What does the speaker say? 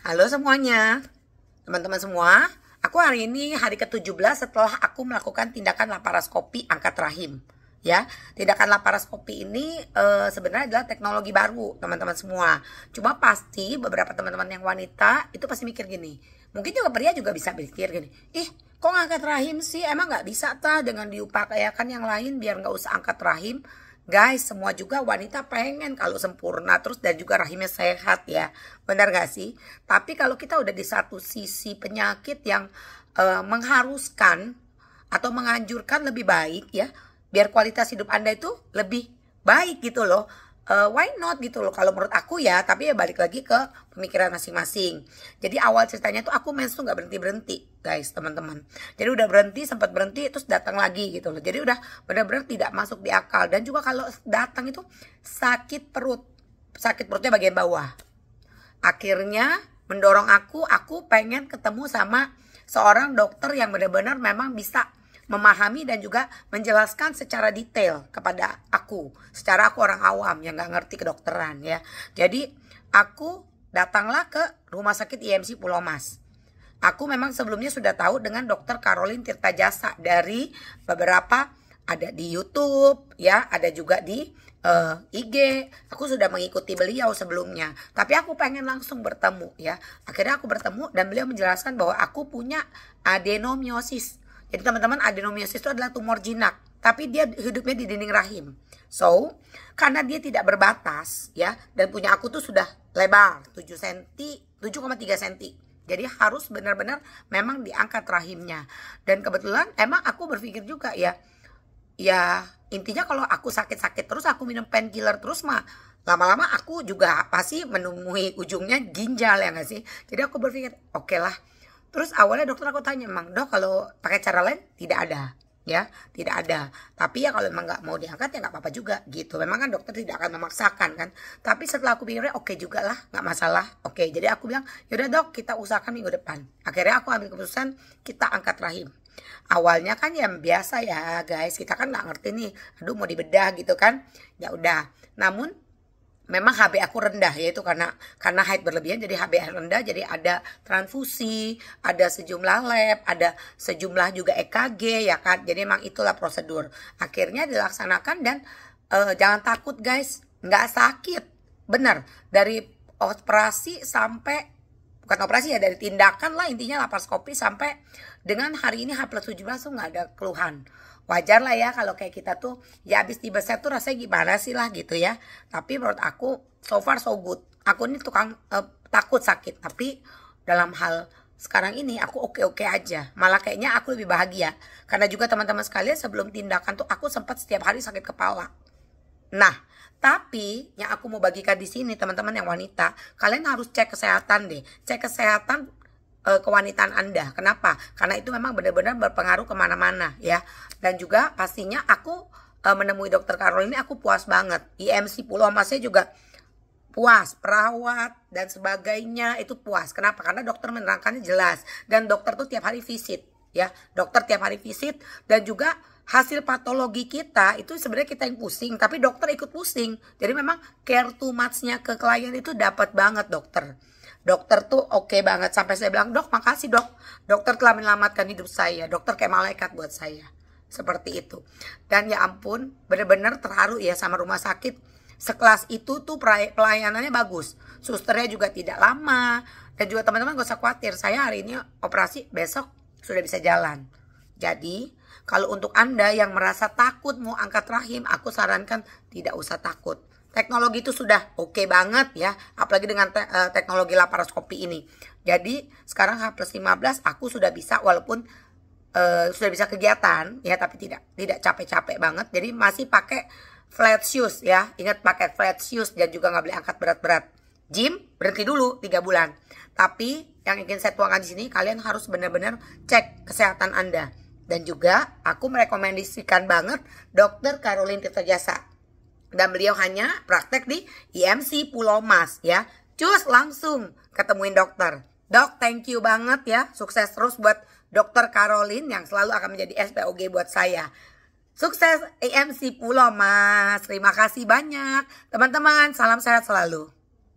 Halo semuanya, teman-teman semua. Aku hari ini hari ke-17 setelah aku melakukan tindakan laparoskopi angkat rahim. Ya, tindakan laparoskopi ini e, sebenarnya adalah teknologi baru, teman-teman semua. Cuma pasti beberapa teman-teman yang wanita itu pasti mikir gini. Mungkin juga pria juga bisa mikir gini. Ih, kok ngangkat rahim sih? Emang nggak bisa tah dengan diupayakan yang lain biar nggak usah angkat rahim? Guys, semua juga wanita pengen kalau sempurna terus dan juga rahimnya sehat ya. Benar gak sih? Tapi kalau kita udah di satu sisi penyakit yang uh, mengharuskan atau menganjurkan lebih baik ya, biar kualitas hidup Anda itu lebih baik gitu loh uh, why not gitu loh kalau menurut aku ya tapi ya balik lagi ke pemikiran masing-masing jadi awal ceritanya tuh aku mens tuh nggak berhenti berhenti guys teman-teman jadi udah berhenti sempat berhenti terus datang lagi gitu loh jadi udah benar-benar tidak masuk di akal dan juga kalau datang itu sakit perut sakit perutnya bagian bawah akhirnya mendorong aku aku pengen ketemu sama seorang dokter yang benar-benar memang bisa memahami dan juga menjelaskan secara detail kepada aku. Secara aku orang awam yang nggak ngerti kedokteran ya. Jadi aku datanglah ke rumah sakit IMC Pulau Mas. Aku memang sebelumnya sudah tahu dengan dokter Caroline Tirtajasa dari beberapa ada di YouTube ya, ada juga di uh, eh, IG. Aku sudah mengikuti beliau sebelumnya, tapi aku pengen langsung bertemu ya. Akhirnya aku bertemu dan beliau menjelaskan bahwa aku punya adenomiosis jadi teman-teman adenomiosis itu adalah tumor jinak, tapi dia hidupnya di dinding rahim. So, karena dia tidak berbatas ya dan punya aku tuh sudah lebar 7 cm, 7,3 cm. Jadi harus benar-benar memang diangkat rahimnya. Dan kebetulan emang aku berpikir juga ya ya intinya kalau aku sakit-sakit terus aku minum painkiller terus mah lama-lama aku juga pasti menemui ujungnya ginjal ya nggak sih jadi aku berpikir oke okay lah Terus awalnya dokter aku tanya, emang Dok, kalau pakai cara lain tidak ada." ya tidak ada tapi ya kalau emang nggak mau diangkat ya nggak apa-apa juga gitu memang kan dokter tidak akan memaksakan kan tapi setelah aku pikirnya oke okay juga lah nggak masalah oke okay, jadi aku bilang yaudah dok kita usahakan minggu depan akhirnya aku ambil keputusan kita angkat rahim awalnya kan yang biasa ya guys kita kan nggak ngerti nih aduh mau dibedah gitu kan ya udah namun memang HB aku rendah ya itu karena karena haid berlebihan jadi HB rendah jadi ada transfusi, ada sejumlah lab, ada sejumlah juga EKG ya kan. Jadi memang itulah prosedur. Akhirnya dilaksanakan dan uh, jangan takut guys, nggak sakit. Benar. dari operasi sampai bukan operasi ya dari tindakan lah intinya laparoskopi sampai dengan hari ini H plus 17 tuh nggak ada keluhan wajar lah ya kalau kayak kita tuh ya abis tiba set tuh rasanya gimana sih lah gitu ya tapi menurut aku so far so good aku ini tukang eh, takut sakit tapi dalam hal sekarang ini aku oke-oke aja malah kayaknya aku lebih bahagia karena juga teman-teman sekalian sebelum tindakan tuh aku sempat setiap hari sakit kepala Nah, tapi yang aku mau bagikan di sini teman-teman yang wanita, kalian harus cek kesehatan deh. Cek kesehatan e, kewanitaan Anda. Kenapa? Karena itu memang benar-benar berpengaruh kemana-mana ya. Dan juga pastinya aku e, menemui dokter Carol ini aku puas banget. IMC Pulau masnya juga puas, perawat dan sebagainya itu puas. Kenapa? Karena dokter menerangkannya jelas dan dokter tuh tiap hari visit ya dokter tiap hari visit dan juga hasil patologi kita itu sebenarnya kita yang pusing tapi dokter ikut pusing jadi memang care too much-nya ke klien itu dapat banget dokter dokter tuh oke okay banget sampai saya bilang dok makasih dok dokter telah menyelamatkan hidup saya dokter kayak malaikat buat saya seperti itu dan ya ampun bener-bener terharu ya sama rumah sakit sekelas itu tuh pelayanannya bagus susternya juga tidak lama dan juga teman-teman gak usah khawatir saya hari ini operasi besok sudah bisa jalan. Jadi, kalau untuk Anda yang merasa takut mau angkat rahim, aku sarankan tidak usah takut. Teknologi itu sudah oke okay banget ya, apalagi dengan te eh, teknologi laparoskopi ini. Jadi, sekarang H plus 15 aku sudah bisa walaupun uh, sudah bisa kegiatan ya, tapi tidak tidak capek-capek banget. Jadi masih pakai flat shoes ya, ingat pakai flat shoes dan juga nggak boleh angkat berat-berat gym berhenti dulu tiga bulan. Tapi yang ingin saya tuangkan di sini kalian harus benar-benar cek kesehatan Anda. Dan juga aku merekomendasikan banget dokter Caroline Tirtajasa. Dan beliau hanya praktek di IMC Pulau Mas ya. Cus langsung ketemuin dokter. Dok, thank you banget ya. Sukses terus buat Dokter Caroline yang selalu akan menjadi SPOG buat saya. Sukses AMC Pulau Mas. Terima kasih banyak. Teman-teman, salam sehat selalu.